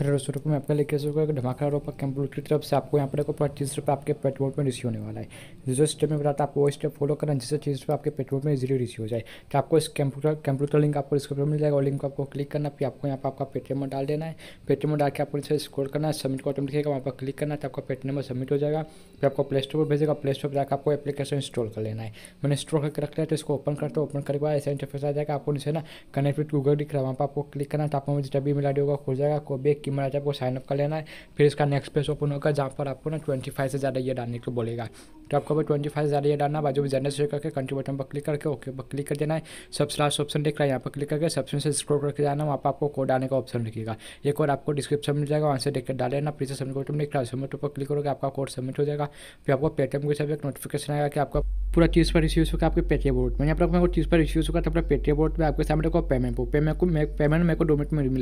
hello दोस्तों रुपये में आपका लेके सकूँगा एक धमाकेदार ऑफर कंप्यूटर की तरफ से आपको यहाँ पर देखो तीस रुपये आपके पेट्रोल में रिसीव होने वाला है जो स्टेप में बताता आपको वो स्टेप फॉलो करना जिससे तीस रुपये आपके पेट्रोल में इजीली रिसीव हो जाए तो आपको इस कंप्यूटर कंप्यूटर लिंक आपको डिस्क्रिप्शन में मिल जाएगा और लिंक को आपको क्लिक करना फिर आपको यहाँ पर आपका पेटीएम में डाल देना है पेटीएम में डाल के आपको इसे स्कोर करना है सबमिट को ऑटोमेटिक वहाँ पर क्लिक करना है तो आपका पेटीएम में सबमिट हो जाएगा फिर आपको प्ले स्टोर पर भेजेगा प्ले स्टोर पर जाकर आपको एप्लीकेशन इंस्टॉल कर लेना है मैंने इंस्टॉल करके रख लिया तो इसको ओपन करते हो ओपन करके बाद ऐसा इंटरफेस आ जाएगा आपको इसे ना कनेक्ट विथ गूगल दिख रहा है वहाँ पर आपको क्लिक करना है तो आपको जब भी मिला होगा खुल जाएगा कोबेक की मारा आपको साइन अप कर लेना है फिर इसका नेक्स्ट पेज ओपन होगा जहाँ पर आपको ना ट्वेंटी फाइव से ज़्यादा ये डालने को बोलेगा तो आपको अगर ट्वेंटी फाइव से ज़्यादा ये डालना बाजू में जनरल करके कंट्री बटन पर क्लिक करके ओके पर क्लिक कर देना है सबसे लास्ट ऑप्शन देख रहा है यहाँ पर क्लिक करके सबसे से स्क्रोल करके जाना वहाँ पर आपको कोड डालने का ऑप्शन लिखेगा ये कोड आपको डिस्क्रिप्शन मिल जाएगा वहाँ से देखकर डाल लेना फिर से सबमिट बटन देख रहा है सबमिट पर क्लिक करोगे आपका कोड सबमिट हो जाएगा फिर आपको पेटीएम के साथ एक नोटिफिकेशन आएगा कि आपका पूरा चीज़ पर इश्यूज होगा आपके पेटीएम बोर्ड में यहाँ पर चीज़ पर इश्यूज होगा तो अपना पेटीएम बोर्ड में आपके सामने को पेमेंट को पेमेंट को पेमेंट मेरे को डोमेट में